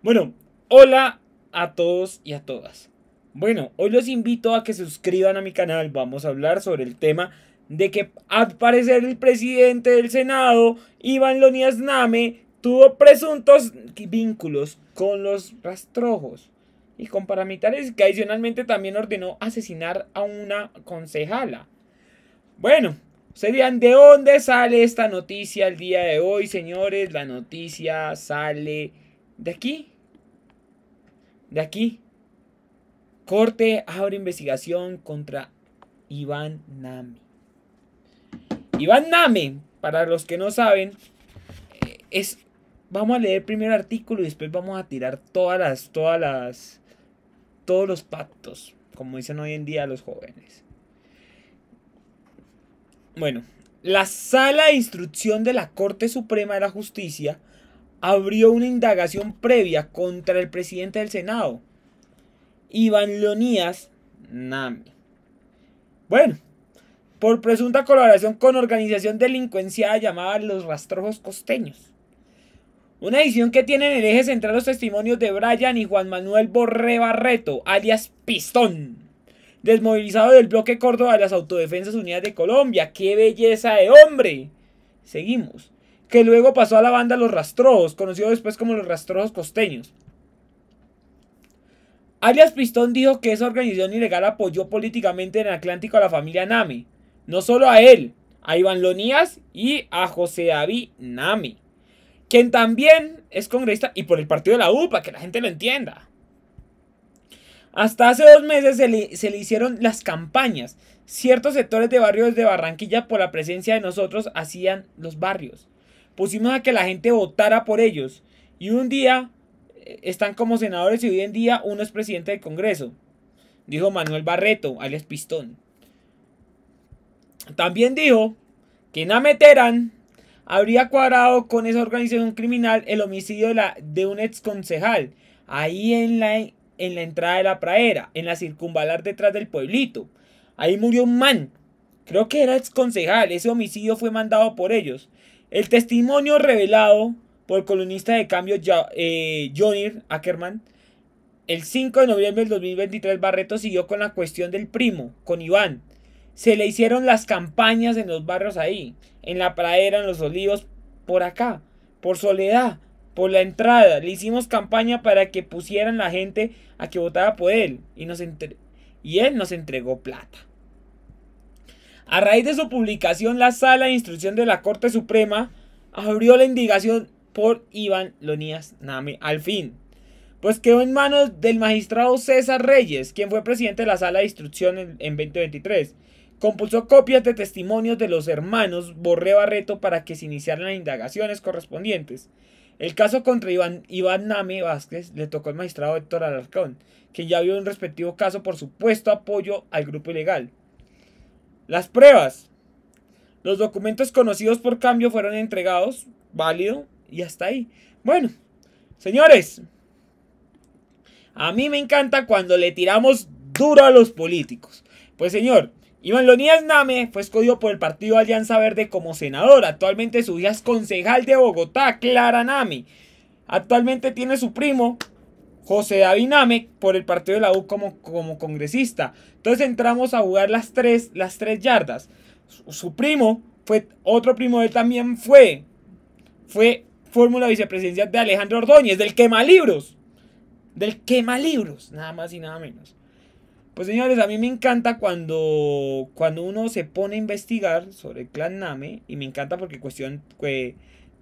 Bueno, hola a todos y a todas. Bueno, hoy los invito a que se suscriban a mi canal. Vamos a hablar sobre el tema de que al parecer el presidente del Senado, Iván Lonias tuvo presuntos vínculos con los rastrojos y con paramilitares que adicionalmente también ordenó asesinar a una concejala. Bueno, serían de dónde sale esta noticia el día de hoy, señores. La noticia sale de aquí, de aquí. Corte abre investigación contra Iván Nami. Iván Nami, para los que no saben, eh, es... Vamos a leer el primer artículo y después vamos a tirar todas las, todas las, todos los pactos, como dicen hoy en día los jóvenes. Bueno, la sala de instrucción de la Corte Suprema de la Justicia abrió una indagación previa contra el presidente del Senado, Iván Leonías Nami. Bueno, por presunta colaboración con organización delincuenciada llamada Los Rastrojos Costeños. Una edición que tiene en el eje central los testimonios de Brian y Juan Manuel Borre Barreto, alias Pistón, desmovilizado del bloque Córdoba de las Autodefensas Unidas de Colombia. ¡Qué belleza de hombre! Seguimos que luego pasó a la banda Los Rastrojos, conocido después como Los Rastrojos Costeños. Arias Pistón dijo que esa organización ilegal apoyó políticamente en Atlántico a la familia Nami, no solo a él, a Iván Lonías y a José David Nami, quien también es congresista y por el partido de la UPA, que la gente lo entienda. Hasta hace dos meses se le, hicieron las campañas. Ciertos sectores de barrios de Barranquilla por la presencia de nosotros hacían los barrios pusimos a que la gente votara por ellos. Y un día eh, están como senadores y hoy en día uno es presidente del Congreso. Dijo Manuel Barreto, alias Pistón. También dijo que meteran habría cuadrado con esa organización criminal el homicidio de, la, de un ex concejal. Ahí en la, en la entrada de la praera... en la circunvalar detrás del pueblito. Ahí murió un man. Creo que era ex concejal. Ese homicidio fue mandado por ellos. El testimonio revelado por el columnista de cambio eh, Ackerman el 5 de noviembre del 2023 Barreto siguió con la cuestión del primo, con Iván. Se le hicieron las campañas en los barrios ahí, en la pradera, en los olivos, por acá, por Soledad, por la entrada. Le hicimos campaña para que pusieran la gente a que votara por él y, y él nos entregó plata. A raíz de su publicación, la Sala de Instrucción de la Corte Suprema abrió la indicación por Iván Lonías Name al fin, pues quedó en manos del magistrado César Reyes, quien fue presidente de la Sala de Instrucción en, 2023. Compulsó copias de testimonios de los hermanos Borre Barreto para que se iniciaran las indagaciones correspondientes. El caso contra Iván, Iván Name Vázquez le tocó al magistrado Héctor Alarcón, que ya vio un respectivo caso por supuesto apoyo al grupo ilegal. Las pruebas. Los documentos conocidos por cambio fueron entregados, válido, y hasta ahí. Bueno, señores, a mí me encanta cuando le tiramos duro a los políticos. Pues señor, Iván Lonías Name fue escogido por el partido Alianza Verde como senador. Actualmente su hija es concejal de Bogotá, Clara Name. Actualmente tiene su primo, José David por el partido de la U como, como congresista. Entonces entramos a jugar las tres, las yardas. Su, primo fue, otro primo de él también fue, fue fórmula vicepresidencial de Alejandro Ordóñez, del quema libros. Del quema libros, nada más y nada menos. Pues señores, a mí me encanta cuando, cuando uno se pone a investigar sobre el clan Name, y me encanta porque cuestión,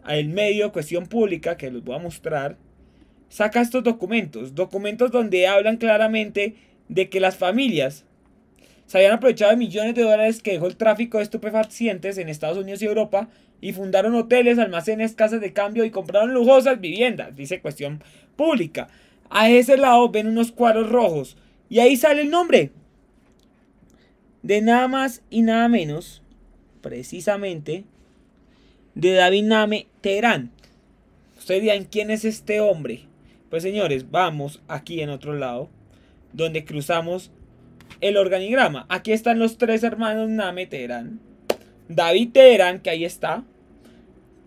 el medio, cuestión pública, que les voy a mostrar, saca estos documentos, documentos donde hablan claramente de que las familias se habían aprovechado de millones de dólares que dejó el tráfico de estupefacientes en Estados Unidos y Europa y fundaron hoteles, almacenes, casas de cambio y compraron lujosas viviendas, dice cuestión pública. A ese lado ven unos cuadros rojos y ahí sale el nombre de nada más y nada menos, precisamente, de David Name Teherán. Ustedes dirán, ¿quién es este hombre? Pues señores, vamos aquí en otro lado, donde cruzamos el organigrama. Aquí están los tres hermanos Name Teherán. David Teherán, que ahí está,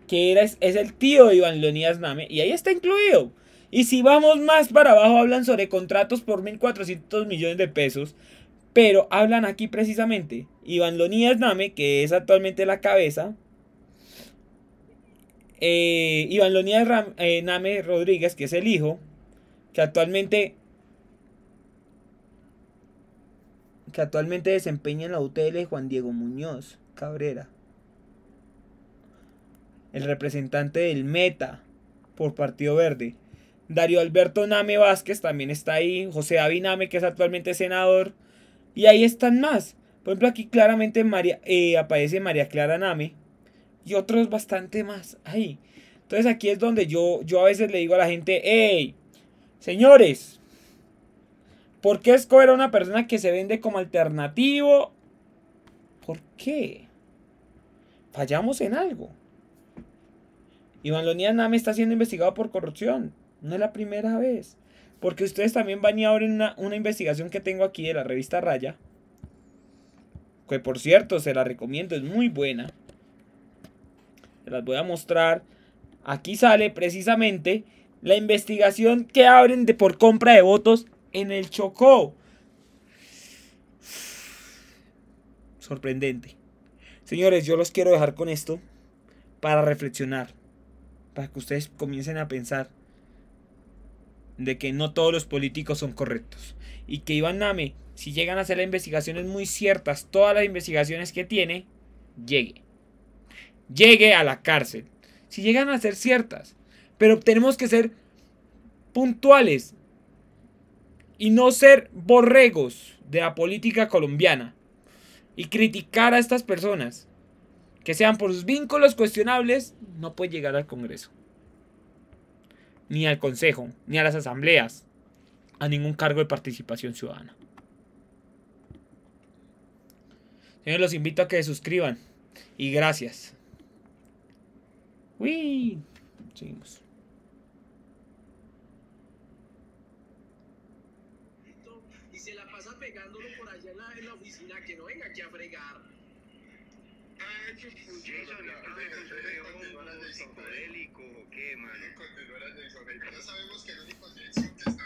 que era, es, el tío de Iván Leonidas Name, y ahí está incluido. Y si vamos más para abajo, hablan sobre contratos por 1.400 millones de pesos. Pero hablan aquí precisamente. Iván Lonías Name, que es actualmente la cabeza eh, Iván Lonía eh, Name Rodríguez, que es el hijo, que actualmente que actualmente desempeña en la UTL Juan Diego Muñoz Cabrera, el representante del Meta por Partido Verde. Darío Alberto Name Vázquez también está ahí, José David que es actualmente senador, y ahí están más. Por ejemplo, aquí claramente María, eh, aparece María Clara Name, y otros bastante más ahí. Entonces aquí es donde yo, yo a veces le digo a la gente, hey, señores, ¿por qué escoger a una persona que se vende como alternativo? ¿Por qué? Fallamos en algo. Iván Lonía Name está siendo investigado por corrupción. No es la primera vez. Porque ustedes también van a abren una, una investigación que tengo aquí de la revista Raya. Que por cierto, se la recomiendo, es muy buena las voy a mostrar. Aquí sale precisamente la investigación que abren de, por compra de votos en el Chocó. Sorprendente. Señores, yo los quiero dejar con esto para reflexionar, para que ustedes comiencen a pensar de que no todos los políticos son correctos y que Iván Name, si llegan a hacer las investigaciones muy ciertas, todas las investigaciones que tiene, llegue llegue a la cárcel. Si llegan a ser ciertas. Pero tenemos que ser puntuales y no ser borregos de la política colombiana y criticar a estas personas que sean por sus vínculos cuestionables, no puede llegar al Congreso, ni al Consejo, ni a las asambleas, a ningún cargo de participación ciudadana. yo los invito a que se suscriban y gracias. Uy, Y se la pasa pegándolo por allá en la, oficina, que no venga aquí a fregar. qué,